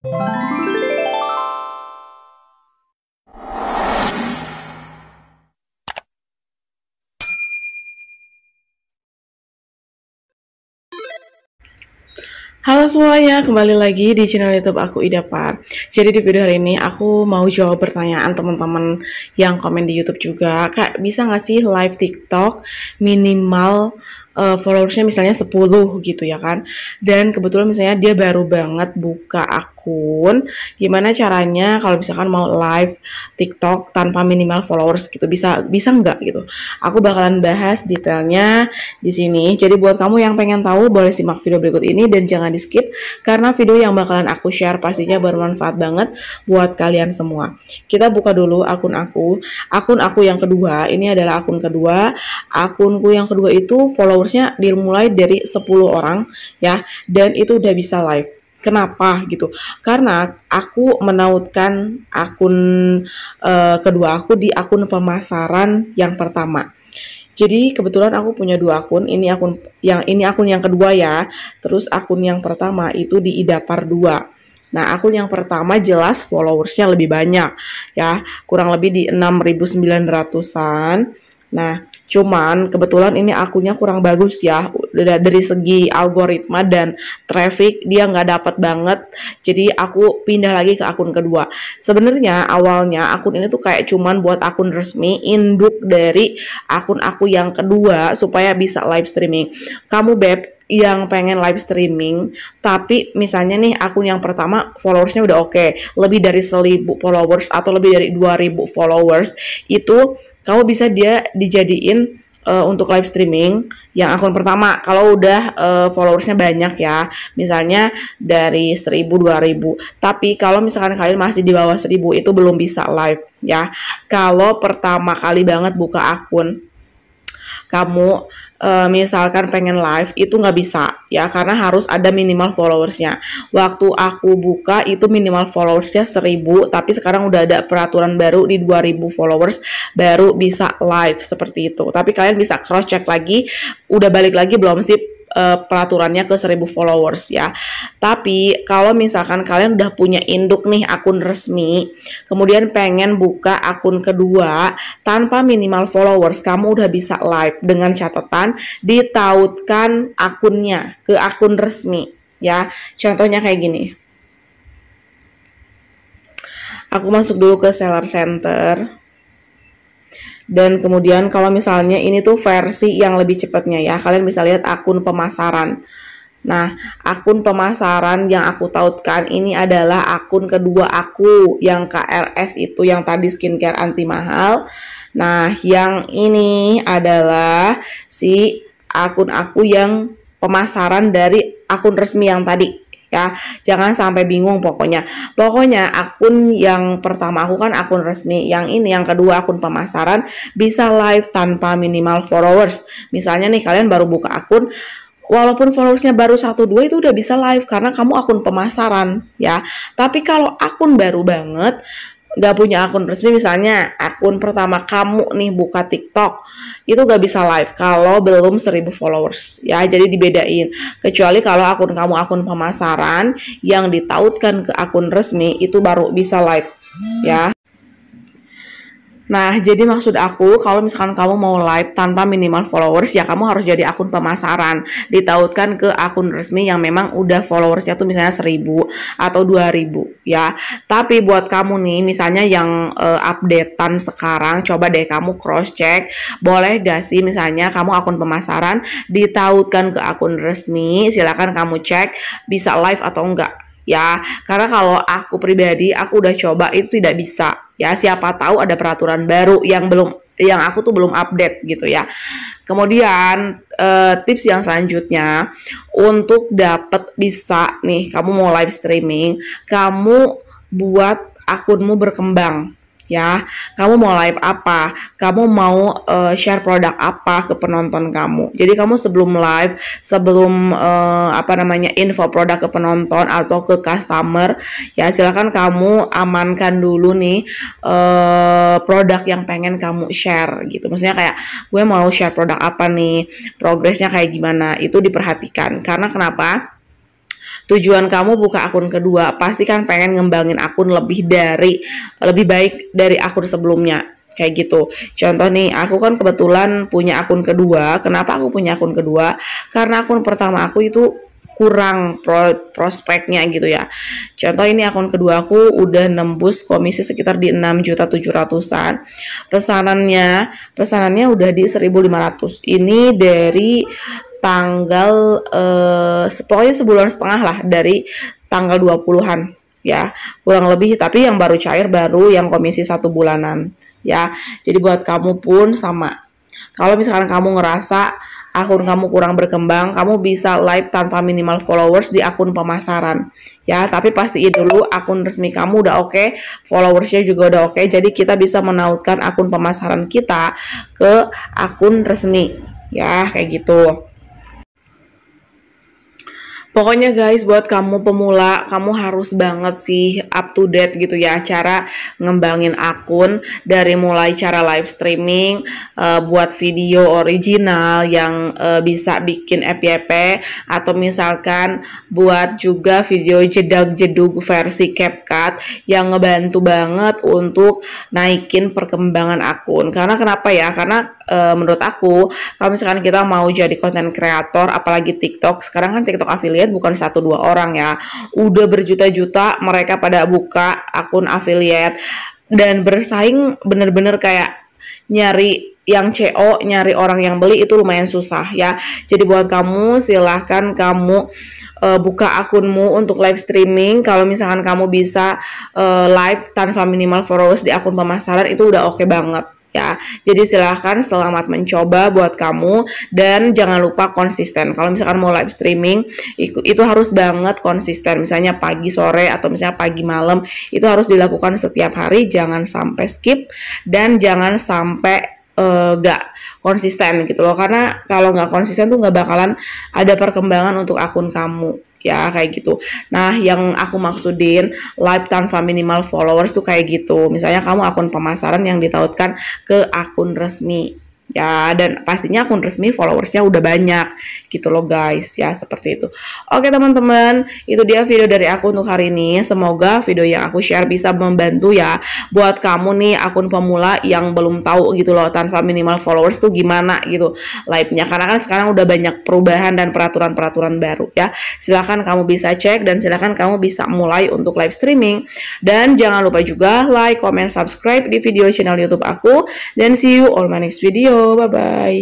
Halo semuanya, kembali lagi di channel YouTube aku Ida Par. Jadi di video hari ini aku mau jawab pertanyaan teman-teman yang komen di YouTube juga. Kak, bisa ngasih sih live TikTok minimal uh, followersnya misalnya 10 gitu ya kan dan kebetulan misalnya dia baru banget buka akun gimana caranya kalau misalkan mau live TikTok tanpa minimal followers gitu bisa bisa nggak gitu aku bakalan bahas detailnya di sini jadi buat kamu yang pengen tahu boleh simak video berikut ini dan jangan di skip karena video yang bakalan aku share pastinya bermanfaat banget buat kalian semua kita buka dulu akun aku akun aku yang kedua ini adalah akun kedua akunku yang kedua itu follow followersnya dimulai dari 10 orang ya dan itu udah bisa live Kenapa gitu? Karena aku menautkan akun uh, kedua aku di akun pemasaran yang pertama. Jadi kebetulan aku punya dua akun. Ini akun yang ini akun yang kedua ya. Terus akun yang pertama itu di Idapar 2. Nah, akun yang pertama jelas followersnya lebih banyak ya, kurang lebih di 6.900-an. Nah, Cuman kebetulan ini akunnya kurang bagus ya dari segi algoritma dan traffic dia nggak dapat banget. Jadi aku pindah lagi ke akun kedua. Sebenarnya awalnya akun ini tuh kayak cuman buat akun resmi induk dari akun aku yang kedua supaya bisa live streaming. Kamu beb yang pengen live streaming, tapi misalnya nih akun yang pertama followersnya udah oke, okay, lebih dari 1000 followers atau lebih dari 2000 followers, itu kamu bisa dia dijadiin uh, untuk live streaming yang akun pertama kalau udah uh, followersnya banyak ya misalnya dari 1000 2000 tapi kalau misalkan kalian masih di bawah 1000 itu belum bisa live ya kalau pertama kali banget buka akun kamu uh, misalkan pengen live itu nggak bisa ya karena harus ada minimal followersnya. Waktu aku buka itu minimal followersnya 1000 tapi sekarang udah ada peraturan baru di 2000 followers baru bisa live seperti itu. Tapi kalian bisa cross check lagi udah balik lagi belum sih uh, peraturannya ke 1000 followers ya. Tapi kalau misalkan kalian udah punya induk nih akun resmi, kemudian pengen buka akun kedua tanpa minimal followers, kamu udah bisa live dengan catatan ditautkan akunnya ke akun resmi ya. Contohnya kayak gini. Aku masuk dulu ke seller center. Dan kemudian kalau misalnya ini tuh versi yang lebih cepatnya ya, kalian bisa lihat akun pemasaran. Nah, akun pemasaran yang aku tautkan ini adalah akun kedua aku yang KRS itu yang tadi skincare anti mahal. Nah, yang ini adalah si akun aku yang pemasaran dari akun resmi yang tadi ya jangan sampai bingung pokoknya pokoknya akun yang pertama aku kan akun resmi yang ini yang kedua akun pemasaran bisa live tanpa minimal followers misalnya nih kalian baru buka akun walaupun followersnya baru satu dua itu udah bisa live karena kamu akun pemasaran ya. Tapi kalau akun baru banget gak punya akun resmi misalnya akun pertama kamu nih buka TikTok itu gak bisa live kalau belum seribu followers ya jadi dibedain kecuali kalau akun kamu akun pemasaran yang ditautkan ke akun resmi itu baru bisa live ya Nah, jadi maksud aku kalau misalkan kamu mau live tanpa minimal followers ya kamu harus jadi akun pemasaran. Ditautkan ke akun resmi yang memang udah followersnya tuh misalnya 1000 atau 2000 ya. Tapi buat kamu nih misalnya yang uh, updatean sekarang coba deh kamu cross check boleh gak sih misalnya kamu akun pemasaran ditautkan ke akun resmi silakan kamu cek bisa live atau enggak ya karena kalau aku pribadi aku udah coba itu tidak bisa ya siapa tahu ada peraturan baru yang belum yang aku tuh belum update gitu ya kemudian eh, tips yang selanjutnya untuk dapat bisa nih kamu mau live streaming kamu buat akunmu berkembang ya. Kamu mau live apa? Kamu mau uh, share produk apa ke penonton kamu? Jadi kamu sebelum live, sebelum uh, apa namanya info produk ke penonton atau ke customer, ya silakan kamu amankan dulu nih uh, produk yang pengen kamu share gitu. Maksudnya kayak gue mau share produk apa nih, progresnya kayak gimana? Itu diperhatikan. Karena kenapa? tujuan kamu buka akun kedua pasti kan pengen ngembangin akun lebih dari lebih baik dari akun sebelumnya kayak gitu. Contoh nih, aku kan kebetulan punya akun kedua. Kenapa aku punya akun kedua? Karena akun pertama aku itu kurang pro prospeknya gitu ya. Contoh ini akun kedua aku udah nembus komisi sekitar di 6 juta 700-an. Pesanannya, pesanannya udah di 1500. Ini dari tanggal eh, pokoknya sebulan setengah lah dari tanggal 20-an ya kurang lebih tapi yang baru cair baru yang komisi satu bulanan ya jadi buat kamu pun sama kalau misalkan kamu ngerasa akun kamu kurang berkembang, kamu bisa live tanpa minimal followers di akun pemasaran. Ya, tapi pastiin dulu akun resmi kamu udah oke, okay, followersnya juga udah oke, okay, jadi kita bisa menautkan akun pemasaran kita ke akun resmi. Ya, kayak gitu. Pokoknya guys, buat kamu pemula, kamu harus banget sih up to date gitu ya cara ngembangin akun dari mulai cara live streaming, uh, buat video original yang uh, bisa bikin FYP atau misalkan buat juga video jedag-jedug versi CapCut yang ngebantu banget untuk naikin perkembangan akun. Karena kenapa ya? Karena uh, menurut aku kalau misalkan kita mau jadi konten kreator apalagi TikTok, sekarang kan TikTok affiliate affiliate bukan satu dua orang ya. Udah berjuta-juta mereka pada buka akun affiliate dan bersaing bener-bener kayak nyari yang CO, nyari orang yang beli itu lumayan susah ya. Jadi buat kamu silahkan kamu eh, buka akunmu untuk live streaming. Kalau misalkan kamu bisa uh, live tanpa minimal followers di akun pemasaran itu udah oke okay banget ya. Jadi silahkan selamat mencoba buat kamu dan jangan lupa konsisten. Kalau misalkan mau live streaming itu harus banget konsisten. Misalnya pagi sore atau misalnya pagi malam itu harus dilakukan setiap hari. Jangan sampai skip dan jangan sampai uh, eh, gak konsisten gitu loh karena kalau nggak konsisten tuh nggak bakalan ada perkembangan untuk akun kamu ya kayak gitu. Nah, yang aku maksudin live tanpa minimal followers tuh kayak gitu. Misalnya kamu akun pemasaran yang ditautkan ke akun resmi ya dan pastinya akun resmi followersnya udah banyak gitu loh guys ya seperti itu oke teman-teman itu dia video dari aku untuk hari ini semoga video yang aku share bisa membantu ya buat kamu nih akun pemula yang belum tahu gitu loh tanpa minimal followers tuh gimana gitu live-nya karena kan sekarang udah banyak perubahan dan peraturan-peraturan baru ya silahkan kamu bisa cek dan silahkan kamu bisa mulai untuk live streaming dan jangan lupa juga like, comment, subscribe di video channel youtube aku dan see you on my next video Bye-bye